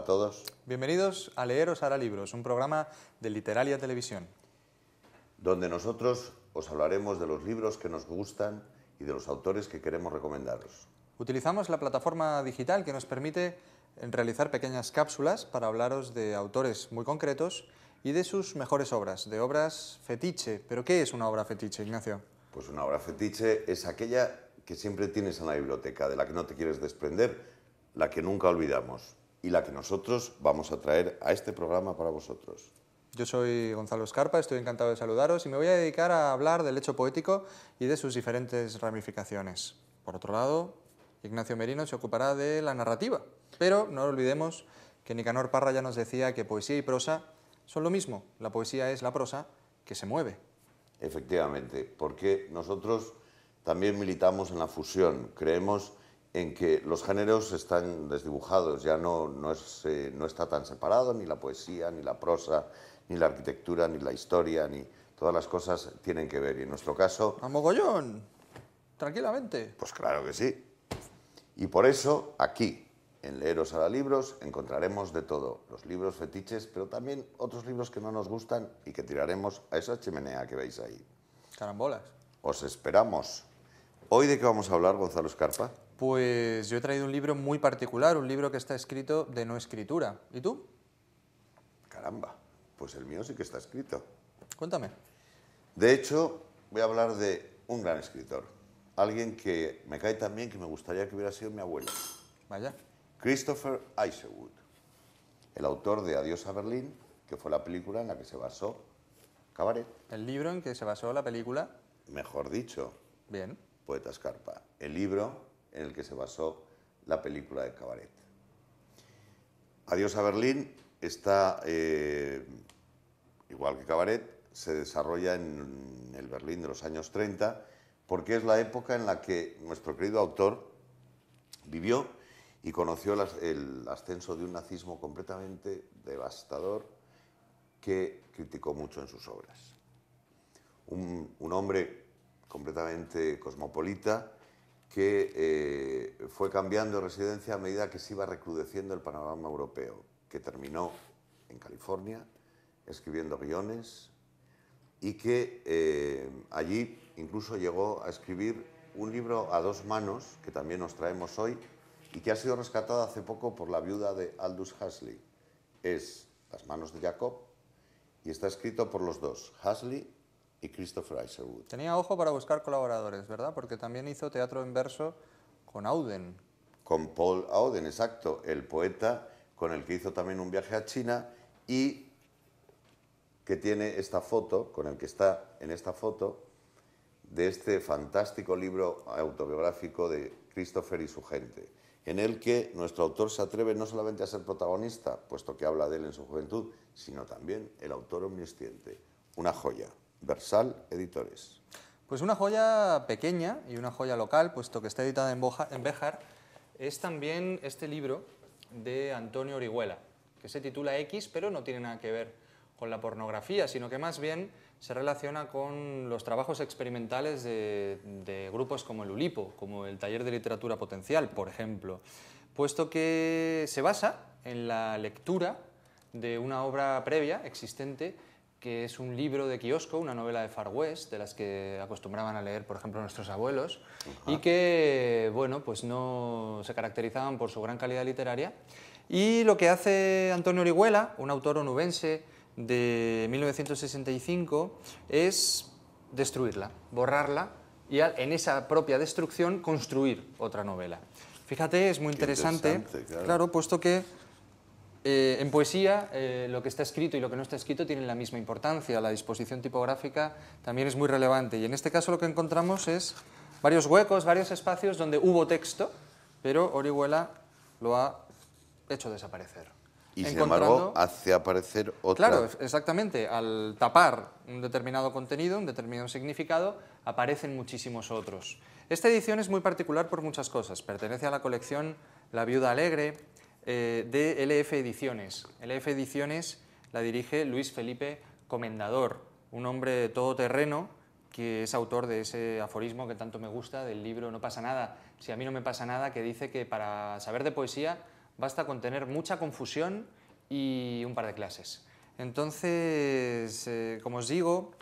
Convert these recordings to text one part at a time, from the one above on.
a todos. Bienvenidos a Leeros hará libros, un programa de Literalia Televisión. Donde nosotros os hablaremos de los libros que nos gustan y de los autores que queremos recomendaros. Utilizamos la plataforma digital que nos permite realizar pequeñas cápsulas para hablaros de autores muy concretos y de sus mejores obras, de obras fetiche. ¿Pero qué es una obra fetiche, Ignacio? Pues una obra fetiche es aquella que siempre tienes en la biblioteca, de la que no te quieres desprender, la que nunca olvidamos y la que nosotros vamos a traer a este programa para vosotros. Yo soy Gonzalo Escarpa, estoy encantado de saludaros y me voy a dedicar a hablar del hecho poético y de sus diferentes ramificaciones. Por otro lado, Ignacio Merino se ocupará de la narrativa, pero no olvidemos que Nicanor Parra ya nos decía que poesía y prosa son lo mismo, la poesía es la prosa que se mueve. Efectivamente, porque nosotros también militamos en la fusión, creemos en que los géneros están desdibujados, ya no, no, eh, no está tan separado ni la poesía, ni la prosa, ni la arquitectura, ni la historia, ni todas las cosas tienen que ver. Y en nuestro caso... ¡A mogollón! Tranquilamente. Pues claro que sí. Y por eso, aquí, en Leeros a la Libros, encontraremos de todo. Los libros fetiches, pero también otros libros que no nos gustan y que tiraremos a esa chimenea que veis ahí. Carambolas. Os esperamos. ¿Hoy de qué vamos a hablar, Gonzalo Escarpa? Pues yo he traído un libro muy particular, un libro que está escrito de no escritura. ¿Y tú? Caramba, pues el mío sí que está escrito. Cuéntame. De hecho, voy a hablar de un gran escritor, alguien que me cae también, que me gustaría que hubiera sido mi abuelo. Vaya. Christopher Isherwood, el autor de Adiós a Berlín, que fue la película en la que se basó Cabaret. El libro en que se basó la película. Mejor dicho. Bien. Poeta Escarpa. El libro en el que se basó la película de Cabaret. Adiós a Berlín está, eh, igual que Cabaret, se desarrolla en el Berlín de los años 30, porque es la época en la que nuestro querido autor vivió y conoció el ascenso de un nazismo completamente devastador que criticó mucho en sus obras. un hombre completamente cosmopolita, que eh, fue cambiando de residencia a medida que se iba recrudeciendo el panorama europeo, que terminó en California escribiendo guiones y que eh, allí incluso llegó a escribir un libro a dos manos, que también nos traemos hoy, y que ha sido rescatado hace poco por la viuda de Aldous Huxley. Es Las manos de Jacob y está escrito por los dos, Huxley y Christopher Isherwood. Tenía ojo para buscar colaboradores, ¿verdad? Porque también hizo teatro en verso con Auden. Con Paul Auden, exacto, el poeta con el que hizo también un viaje a China y que tiene esta foto, con el que está en esta foto, de este fantástico libro autobiográfico de Christopher y su gente, en el que nuestro autor se atreve no solamente a ser protagonista, puesto que habla de él en su juventud, sino también el autor omnisciente. Una joya. Versal Editores. Pues una joya pequeña y una joya local, puesto que está editada en, Béjar, es también este libro de Antonio Orihuela, que se titula X, pero no tiene nada que ver con la pornografía, sino que más bien se relaciona con los trabajos experimentales de, de, grupos como el Ulipo, como el Taller de Literatura Potencial, por ejemplo, puesto que se basa en la lectura de una obra previa, existente, que es un libro de kiosco, una novela de Far West, de las que acostumbraban a leer, por ejemplo, nuestros abuelos, y que, bueno, pues no se caracterizaban por su gran calidad literaria. Y lo que hace Antonio Orihuela, un autor onubense de 1965, es destruirla, borrarla, y en esa propia destrucción construir otra novela. Fíjate, es muy interesante, claro, puesto que eh, en poesía, eh, lo que está escrito y lo que no está escrito tienen la misma importancia. La disposición tipográfica también es muy relevante. Y en este caso lo que encontramos es varios huecos, varios espacios donde hubo texto, pero Orihuela lo ha hecho desaparecer. Y sin embargo, hace aparecer otra. Claro, exactamente. Al tapar un determinado contenido, un determinado significado, aparecen muchísimos otros. Esta edición es muy particular por muchas cosas. Pertenece a la colección La Viuda Alegre, eh, de LF Ediciones. LF Ediciones la dirige Luis Felipe Comendador, un hombre de todoterreno que es autor de ese aforismo que tanto me gusta del libro No pasa nada, si a mí no me pasa nada, que dice que para saber de poesía basta con tener mucha confusión y un par de clases. Entonces, eh, como os digo,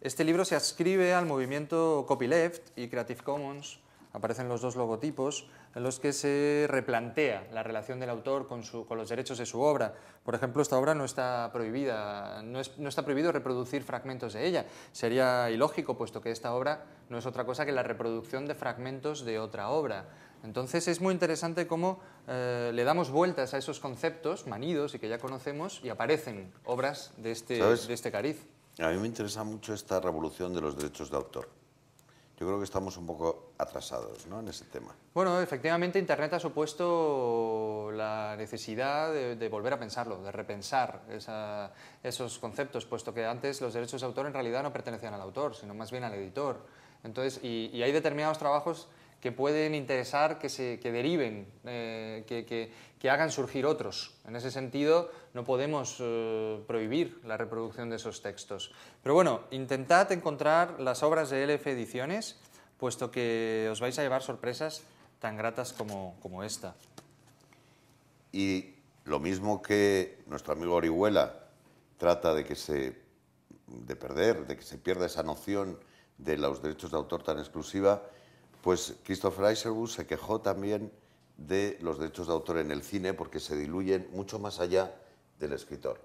este libro se adscribe al movimiento copyleft y Creative Commons, aparecen los dos logotipos en los que se replantea la relación del autor con, los derechos de su obra. Por ejemplo, esta obra no está prohibida, no, está prohibido reproducir fragmentos de ella. Sería ilógico, puesto que esta obra no es otra cosa que la reproducción de fragmentos de otra obra. Entonces es muy interesante cómo eh, le damos vueltas a esos conceptos manidos y que ya conocemos y aparecen obras de este, de este cariz. A mí me interesa mucho esta revolución de los derechos de autor yo creo que estamos un poco atrasados ¿no? en ese tema. Bueno, efectivamente Internet ha supuesto la necesidad de, volver a pensarlo, de repensar esos conceptos, puesto que antes los derechos de autor en realidad no pertenecían al autor, sino más bien al editor. Entonces, y hay determinados trabajos que pueden interesar que, se, deriven, eh, que, hagan surgir otros. En ese sentido, no podemos eh, prohibir la reproducción de esos textos. Pero bueno, intentad encontrar las obras de LF Ediciones, puesto que os vais a llevar sorpresas tan gratas como, esta. Y lo mismo que nuestro amigo Orihuela trata de que de perder, de que se pierda esa noción de los derechos de autor tan exclusiva, pues Christopher Isherwood se quejó también de los derechos de autor en el cine porque se diluyen mucho más allá del escritor.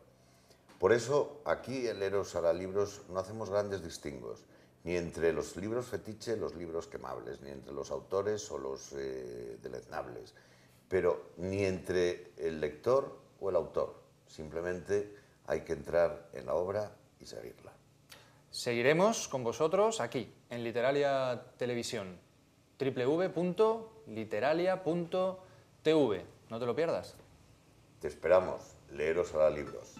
Por eso aquí en Eros la Libros no hacemos grandes distingos, ni entre los libros fetiche, los libros quemables, ni entre los autores o los eh, deleznables, pero ni entre el lector o el autor. Simplemente hay que entrar en la obra y seguirla. Seguiremos con vosotros aquí, en Literalia Televisión www.literalia.tv. No te lo pierdas. Te esperamos. Leeros a la libros.